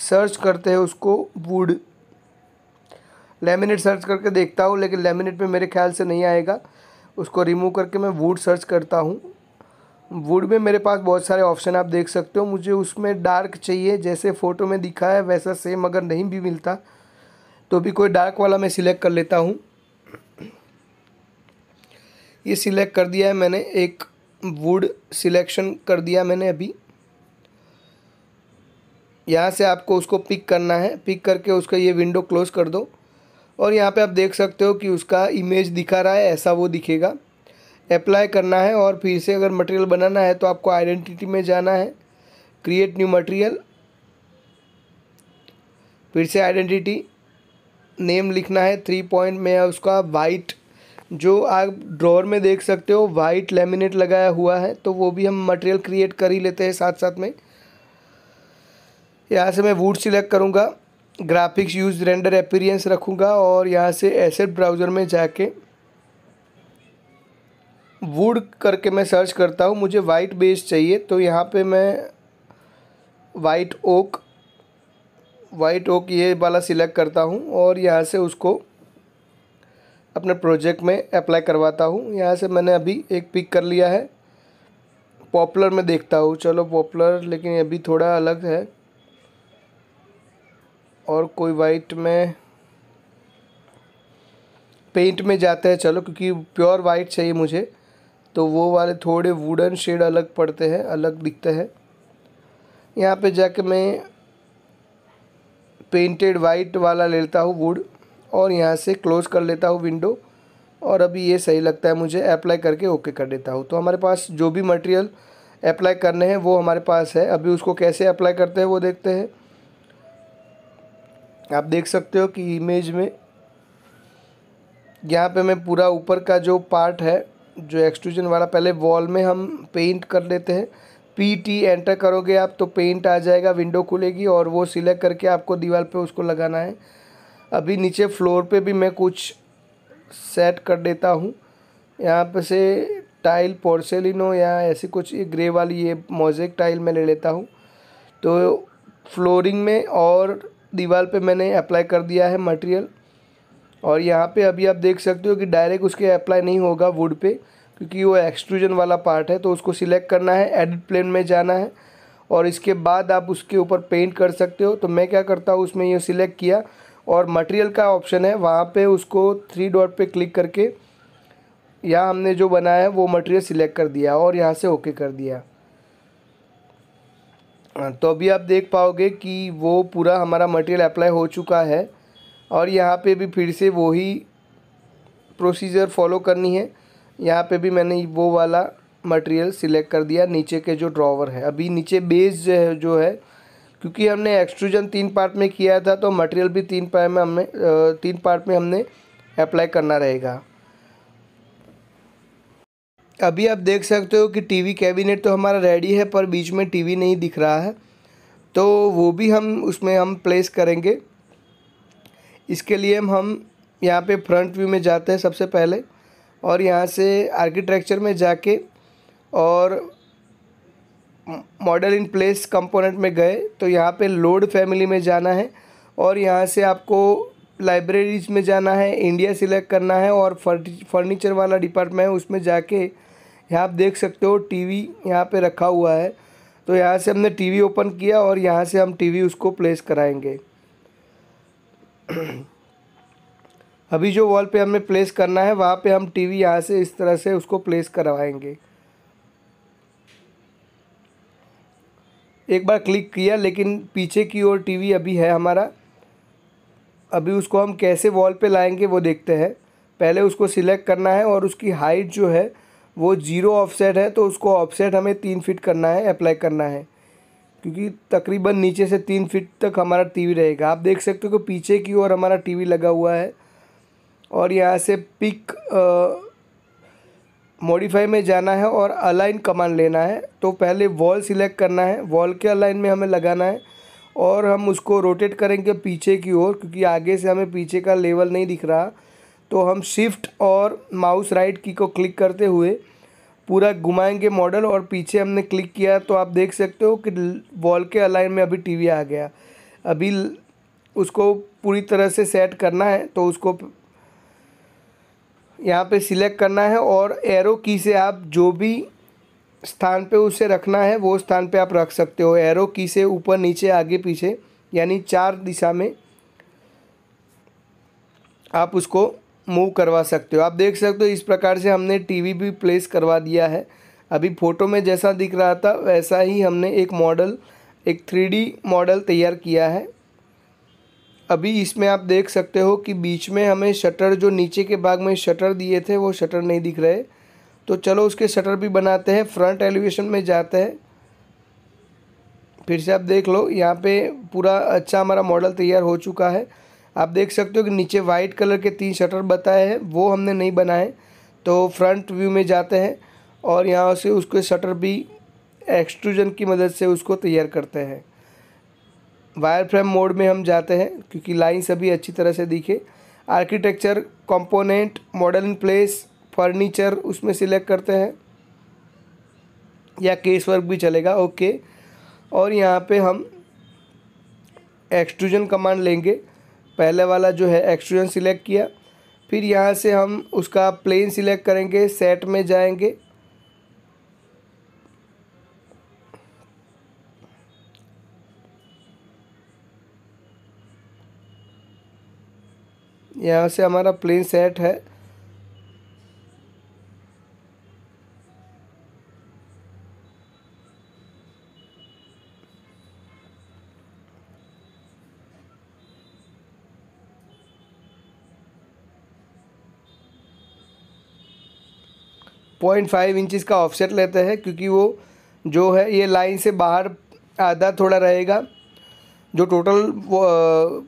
सर्च करते हैं उसको वुड लेमिनेट सर्च करके देखता हूँ लेकिन लेमिनेट में मेरे ख्याल से नहीं आएगा उसको रिमूव करके मैं वुड सर्च करता हूँ वुड में मेरे पास बहुत सारे ऑप्शन आप देख सकते हो मुझे उसमें डार्क चाहिए जैसे फ़ोटो में दिखा है वैसा सेम अगर नहीं भी मिलता तो भी कोई डार्क वाला मैं सिलेक्ट कर लेता हूँ ये सिलेक्ट कर दिया है मैंने एक वुड सिलेक्शन कर दिया मैंने अभी यहाँ से आपको उसको पिक करना है पिक करके उसका ये विंडो क्लोज कर दो और यहाँ पे आप देख सकते हो कि उसका इमेज दिखा रहा है ऐसा वो दिखेगा अप्लाई करना है और फिर से अगर मटेरियल बनाना है तो आपको आइडेंटिटी में जाना है क्रिएट न्यू मटेरियल फिर से आइडेंटिटी नेम लिखना है थ्री पॉइंट में उसका वाइट जो आप ड्रॉर में देख सकते हो वाइट लेमिनेट लगाया हुआ है तो वो भी हम मटेरियल क्रिएट कर ही लेते हैं साथ साथ में यहाँ से मैं वूड सिलेक्ट करूँगा ग्राफिक्स यूज रेंडर अपीरियंस रखूँगा और यहाँ से एसेट ब्राउज़र में जाके वुड करके मैं सर्च करता हूँ मुझे वाइट बेस चाहिए तो यहाँ पे मैं वाइट ओक वाइट ओक ये वाला सिलेक्ट करता हूँ और यहाँ से उसको अपने प्रोजेक्ट में अप्लाई करवाता हूँ यहाँ से मैंने अभी एक पिक कर लिया है पॉपुलर में देखता हूँ चलो पॉपुलर लेकिन अभी थोड़ा अलग है और कोई वाइट में पेंट में जाते हैं चलो क्योंकि प्योर वाइट चाहिए मुझे तो वो वाले थोड़े वुडन शेड अलग पड़ते हैं अलग दिखते हैं यहाँ पे जाके मैं पेंटेड वाइट वाला लेता हूँ वुड और यहाँ से क्लोज़ कर लेता हूँ विंडो और अभी ये सही लगता है मुझे अप्लाई करके ओके कर देता हूँ तो हमारे पास जो भी मटेरियल अप्लाई करने हैं वो हमारे पास है अभी उसको कैसे अप्लाई करते हैं वो देखते हैं आप देख सकते हो कि इमेज में यहाँ पे मैं पूरा ऊपर का जो पार्ट है जो एक्सट्रूजन वाला पहले वॉल में हम पेंट कर लेते हैं पी टी एंटर करोगे आप तो पेंट आ जाएगा विंडो खुलेगी और वो सिलेक्ट करके आपको दीवार पे उसको लगाना है अभी नीचे फ्लोर पे भी मैं कुछ सेट कर देता हूँ यहाँ पे से टाइल पोर्सेलिनो या ऐसी कुछ ग्रे वाली ये मोजेक टाइल मैं ले लेता हूँ तो फ्लोरिंग में और दीवार पे मैंने अप्लाई कर दिया है मटेरियल और यहाँ पे अभी आप देख सकते हो कि डायरेक्ट उसके अप्लाई नहीं होगा वुड पे क्योंकि वो एक्सट्रूजन वाला पार्ट है तो उसको सिलेक्ट करना है एडिट प्लेन में जाना है और इसके बाद आप उसके ऊपर पेंट कर सकते हो तो मैं क्या करता हूँ उसमें ये सिलेक्ट किया और मटेरियल का ऑप्शन है वहाँ पे उसको थ्री डॉट पे क्लिक करके यहाँ हमने जो बनाया है वो मटेरियल सिलेक्ट कर दिया और यहाँ से ओके कर दिया हाँ, तो अभी आप देख पाओगे कि वो पूरा हमारा मटेरियल अप्लाई हो चुका है और यहाँ पे भी फिर से वही प्रोसीजर फॉलो करनी है यहाँ पे भी मैंने वो वाला मटेरियल सिलेक्ट कर दिया नीचे के जो ड्रॉवर है अभी नीचे बेस जो है जो है क्योंकि हमने एक्सट्रूजन तीन पार्ट में किया था तो मटेरियल भी तीन पार्ट में हमने तीन पार्ट में हमने अप्लाई करना रहेगा अभी आप देख सकते हो कि टीवी कैबिनेट तो हमारा रेडी है पर बीच में टीवी नहीं दिख रहा है तो वो भी हम उसमें हम प्लेस करेंगे इसके लिए हम हम यहाँ पे फ्रंट व्यू में जाते हैं सबसे पहले और यहाँ से आर्किटेक्चर में जाके और मॉडल इन प्लेस कंपोनेंट में गए तो यहाँ पे लोड फैमिली में जाना है और यहाँ से आपको लाइब्रेरीज में जाना है इंडिया सिलेक्ट करना है और फर्नीचर वाला डिपार्टमेंट है उसमें जाके यहाँ आप देख सकते हो टीवी यहाँ पर रखा हुआ है तो यहाँ से हमने टीवी ओपन किया और यहाँ से हम वी उसको प्लेस कराएँगे अभी जो वॉल पे हमें प्लेस करना है वहाँ पे हम टीवी यहाँ से इस तरह से उसको प्लेस करवाएंगे एक बार क्लिक किया लेकिन पीछे की ओर टीवी अभी है हमारा अभी उसको हम कैसे वॉल पे लाएंगे वो देखते हैं पहले उसको सिलेक्ट करना है और उसकी हाइट जो है वो ज़ीरो ऑफसेट है तो उसको ऑफसेट हमें तीन फिट करना है अप्लाई करना है क्योंकि तकरीबन नीचे से तीन फिट तक हमारा टीवी रहेगा आप देख सकते हो कि पीछे की ओर हमारा टीवी लगा हुआ है और यहाँ से पिक मॉडिफाई में जाना है और अलाइन कमांड लेना है तो पहले वॉल सिलेक्ट करना है वॉल के अलाइन में हमें लगाना है और हम उसको रोटेट करेंगे पीछे की ओर क्योंकि आगे से हमें पीछे का लेवल नहीं दिख रहा तो हम शिफ्ट और माउस राइट की को क्लिक करते हुए पूरा घुमाएंगे मॉडल और पीछे हमने क्लिक किया तो आप देख सकते हो कि वॉल के अलाइन में अभी टीवी आ गया अभी उसको पूरी तरह से सेट करना है तो उसको यहाँ पे सिलेक्ट करना है और एरो की से आप जो भी स्थान पे उसे रखना है वो स्थान पे आप रख सकते हो एरो की से ऊपर नीचे आगे पीछे यानी चार दिशा में आप उसको मूव करवा सकते हो आप देख सकते हो इस प्रकार से हमने टीवी भी प्लेस करवा दिया है अभी फ़ोटो में जैसा दिख रहा था वैसा ही हमने एक मॉडल एक थ्री मॉडल तैयार किया है अभी इसमें आप देख सकते हो कि बीच में हमें शटर जो नीचे के भाग में शटर दिए थे वो शटर नहीं दिख रहे तो चलो उसके शटर भी बनाते हैं फ्रंट एलिवेशन में जाते हैं फिर से आप देख लो यहाँ पे पूरा अच्छा हमारा मॉडल तैयार हो चुका है आप देख सकते हो कि नीचे वाइट कलर के तीन शटर बताए हैं वो हमने नहीं बनाए तो फ्रंट व्यू में जाते हैं और यहाँ से उसके शटर भी एक्सट्रूजन की मदद से उसको तैयार करते हैं वायर फ्रेम मोड में हम जाते हैं क्योंकि लाइन सभी अच्छी तरह से दिखे architecture component model in place furniture उसमें सिलेक्ट करते हैं या केस वर्क भी चलेगा ओके और यहाँ पे हम एक्सट्रूजन कमांड लेंगे पहले वाला जो है एक्सट्रूजन सिलेक्ट किया फिर यहाँ से हम उसका प्लेन सिलेक्ट करेंगे सेट में जाएंगे यहाँ से हमारा प्लेन सेट है पॉइंट फाइव इंचज़ का ऑफसेट लेते हैं क्योंकि वो जो है ये लाइन से बाहर आधा थोड़ा रहेगा जो टोटल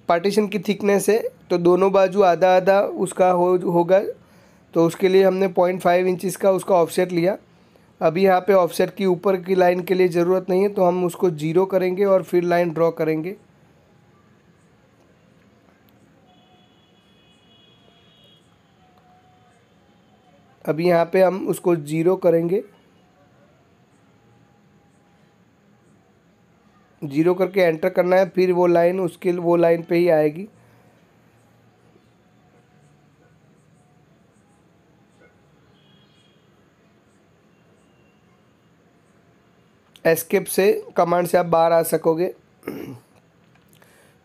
पार्टीशन की थिकनेस है तो दोनों बाजू आधा आधा उसका हो होगा तो उसके लिए हमने पॉइंट फाइव इंचिस का उसका ऑफसेट लिया अभी यहाँ पे ऑफसेट की ऊपर की लाइन के लिए ज़रूरत नहीं है तो हम उसको जीरो करेंगे और फिर लाइन ड्रॉ करेंगे अभी यहाँ पे हम उसको ज़ीरो करेंगे ज़ीरो करके एंटर करना है फिर वो लाइन उसके वो लाइन पे ही आएगी एस्केप से कमांड से आप बाहर आ सकोगे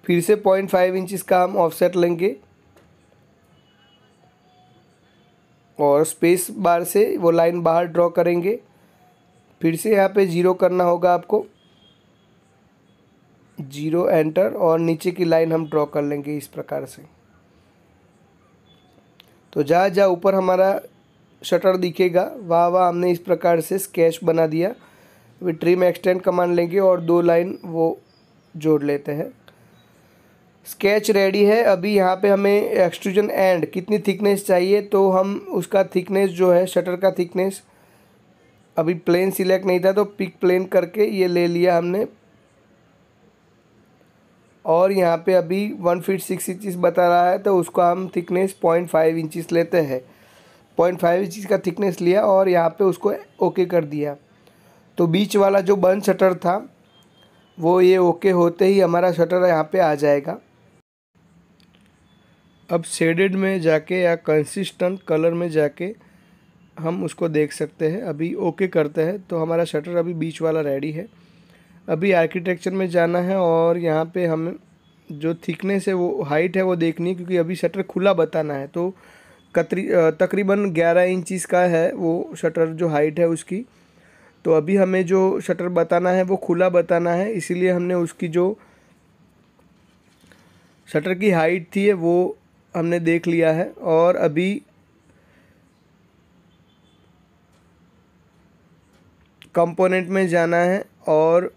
फिर से पॉइंट फाइव इंच का हम ऑफसेट लेंगे और स्पेस बार से वो लाइन बाहर ड्रॉ करेंगे फिर से यहाँ पे ज़ीरो करना होगा आपको जीरो एंटर और नीचे की लाइन हम ड्रॉ कर लेंगे इस प्रकार से तो जहाँ जहाँ ऊपर हमारा शटर दिखेगा वहाँ वहाँ हमने इस प्रकार से स्केच बना दिया अभी में एक्सटेंड कमांड लेंगे और दो लाइन वो जोड़ लेते हैं स्केच रेडी है अभी यहाँ पे हमें एक्सट्रूजन एंड कितनी थिकनेस चाहिए तो हम उसका थिकनेस जो है शटर का थिकनेस अभी प्लेन सिलेक्ट नहीं था तो पिक प्लेन करके ये ले लिया हमने और यहाँ पे अभी वन फीट सिक्स इंचिस बता रहा है तो उसका हम थिकनेस पॉइंट फाइव इंचिस लेते हैं पॉइंट फाइव इंचिस का थिकनेस लिया और यहाँ पे उसको ओके कर दिया तो बीच वाला जो बंद शटर था वो ये ओके होते ही हमारा शटर यहाँ पे आ जाएगा अब शेडेड में जाके या कंसिस्टेंट कलर में जाके हम उसको देख सकते हैं अभी ओके करते हैं तो हमारा शटर अभी बीच वाला रेडी है अभी आर्किटेक्चर में जाना है और यहाँ पे हम जो थिकनेस है वो हाइट है वो देखनी है क्योंकि अभी शटर खुला बताना है तो कतरी तकरीबन ग्यारह इंचिस का है वो शटर जो हाइट है उसकी तो अभी हमें जो शटर बताना है वो खुला बताना है इसीलिए हमने उसकी जो शटर की हाइट थी वो हमने देख लिया है और अभी कंपोनेंट में जाना है और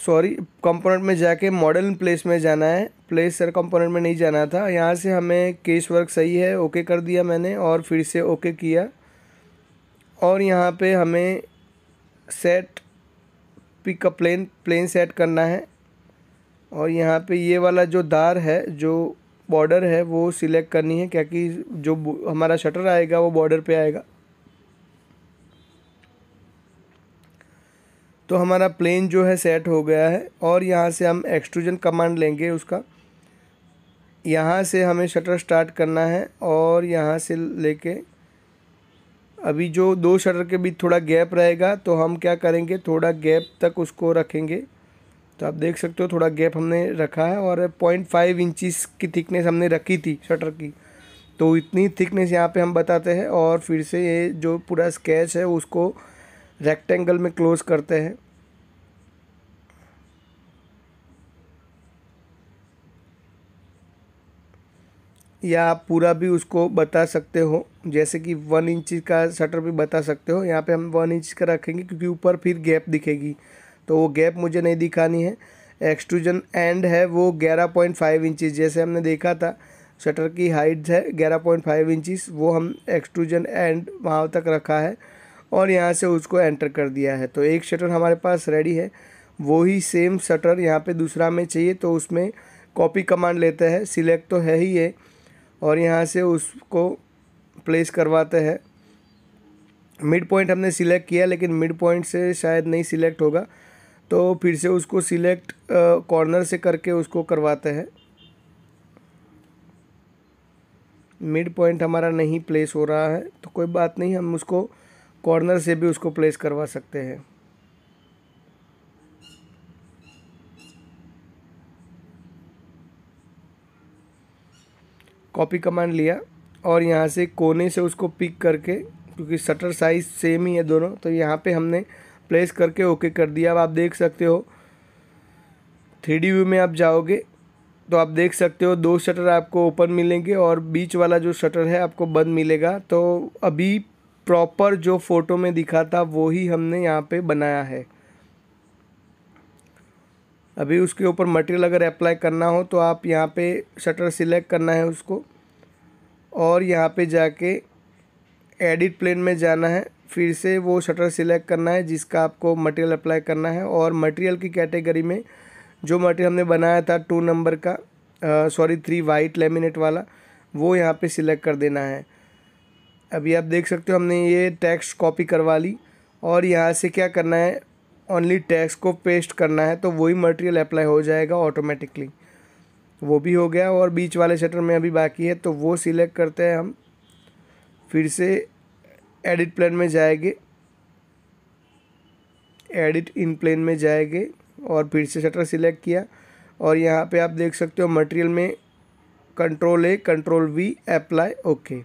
सॉरी कंपोनेंट में जाके मॉडल प्लेस में जाना है प्लेस सर कंपोनेंट में नहीं जाना था यहाँ से हमें केस वर्क सही है ओके कर दिया मैंने और फिर से ओके किया और यहाँ पे हमें set pick plane plane set करना है और यहाँ पे ये वाला जो दार है जो बॉर्डर है वो सिलेक्ट करनी है क्या कि जो हमारा शटर आएगा वो बॉर्डर पर आएगा तो हमारा प्लेन जो है सेट हो गया है और यहाँ से हम एक्सट्रूजन कमांड लेंगे उसका यहाँ से हमें शटर स्टार्ट करना है और यहाँ से लेके अभी जो दो शटर के बीच थोड़ा गैप रहेगा तो हम क्या करेंगे थोड़ा गैप तक उसको रखेंगे तो आप देख सकते हो थोड़ा गैप हमने रखा है और पॉइंट फाइव इंचिस की थिकनेस हमने रखी थी शटर की तो इतनी थिकनेस यहाँ पे हम बताते हैं और फिर से ये जो पूरा स्केच है उसको रेक्टेंगल में क्लोज करते हैं या आप पूरा भी उसको बता सकते हो जैसे कि वन इंच का शटर भी बता सकते हो यहाँ पे हम वन इंच का रखेंगे क्योंकि ऊपर फिर गैप दिखेगी तो वो गैप मुझे नहीं दिखानी है एक्सट्रूजन एंड है वो ग्यारह पॉइंट फाइव इंचज़ जैसे हमने देखा था शटर की हाइट है ग्यारह पॉइंट फाइव इंचज़ वो हम एक्सट्रूजन एंड वहाँ तक रखा है और यहाँ से उसको एंटर कर दिया है तो एक शटर हमारे पास रेडी है वही सेम शटर यहाँ पे दूसरा में चाहिए तो उसमें कॉपी कमांड लेते हैं सिलेक्ट तो है ही है और यहाँ से उसको प्लेस करवाते हैं मिड पॉइंट हमने सिलेक्ट किया लेकिन मिड पॉइंट से शायद नहीं सिलेक्ट होगा तो फिर से उसको सिलेक्ट कॉर्नर से करके उसको करवाते हैं मिड पॉइंट हमारा नहीं प्लेस हो रहा है तो कोई बात नहीं हम उसको कॉर्नर से भी उसको प्लेस करवा सकते हैं कॉपी कमांड लिया और यहाँ से कोने से उसको पिक करके क्योंकि शटर साइज सेम ही है दोनों तो यहाँ पे हमने प्लेस करके ओके कर दिया अब आप देख सकते हो थ्री व्यू में आप जाओगे तो आप देख सकते हो दो शटर आपको ओपन मिलेंगे और बीच वाला जो शटर है आपको बंद मिलेगा तो अभी प्रॉपर जो फ़ोटो में दिखा था वो ही हमने यहाँ पे बनाया है अभी उसके ऊपर मटेरियल अगर अप्लाई करना हो तो आप यहाँ पे शटर सिलेक्ट करना है उसको और यहाँ पे जाके एडिट प्लेन में जाना है फिर से वो शटर सिलेक्ट करना है जिसका आपको मटेरियल अप्लाई करना है और मटेरियल की कैटेगरी में जो मटेरियल हमने बनाया था टू नंबर का सॉरी थ्री वाइट लेमिनेट वाला वो यहाँ पे सिलेक्ट कर देना है अभी आप देख सकते हो हमने ये टेक्स्ट कॉपी करवा ली और यहाँ से क्या करना है ओनली टेक्स्ट को पेस्ट करना है तो वही मटेरियल अप्लाई हो जाएगा ऑटोमेटिकली वो भी हो गया और बीच वाले शटर में अभी बाकी है तो वो सिलेक्ट करते हैं हम फिर से एडिट प्लान में जाएंगे एडिट इन प्लेन में जाएंगे और फिर से शटर सिलेक्ट किया और यहाँ पे आप देख सकते हो मटेरियल में control A control V apply okay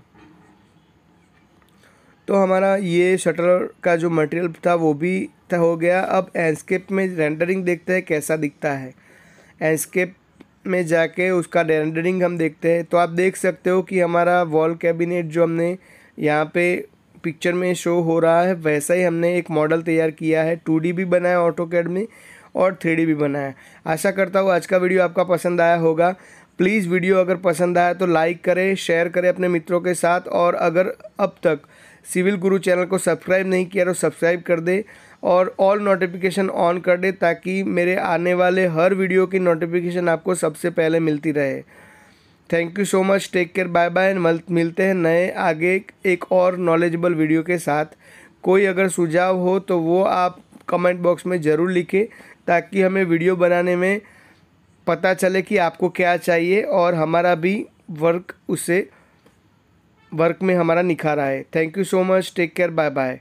तो हमारा ये शटर का जो मटेरियल था वो भी था हो गया अब एंडस्केप में रेंडरिंग देखते हैं कैसा दिखता है एंडस्केप में जाके उसका रेंडरिंग हम देखते हैं तो आप देख सकते हो कि हमारा वॉल कैबिनेट जो हमने यहाँ पे पिक्चर में शो हो रहा है वैसा ही हमने एक मॉडल तैयार किया है टू भी बनाया ऑटो कैड में और थ्री भी बनाया आशा करता हूँ आज का वीडियो आपका पसंद आया होगा प्लीज़ वीडियो अगर पसंद आया तो लाइक करें शेयर करें अपने मित्रों के साथ और अगर अब तक सिविल गुरु चैनल को सब्सक्राइब नहीं किया तो सब्सक्राइब कर दे और ऑल नोटिफिकेशन ऑन कर दे ताकि मेरे आने वाले हर वीडियो की नोटिफिकेशन आपको सबसे पहले मिलती रहे thank you so much take care bye bye मिलते हैं नए आगे एक और नॉलेजेबल वीडियो के साथ कोई अगर सुझाव हो तो वो आप कमेंट बॉक्स में ज़रूर लिखें ताकि हमें वीडियो बनाने में पता चले कि आपको क्या चाहिए और हमारा भी वर्क उसे वर्क में हमारा निखारा है thank you so much take care bye bye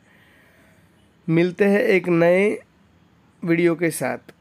मिलते हैं एक नए वीडियो के साथ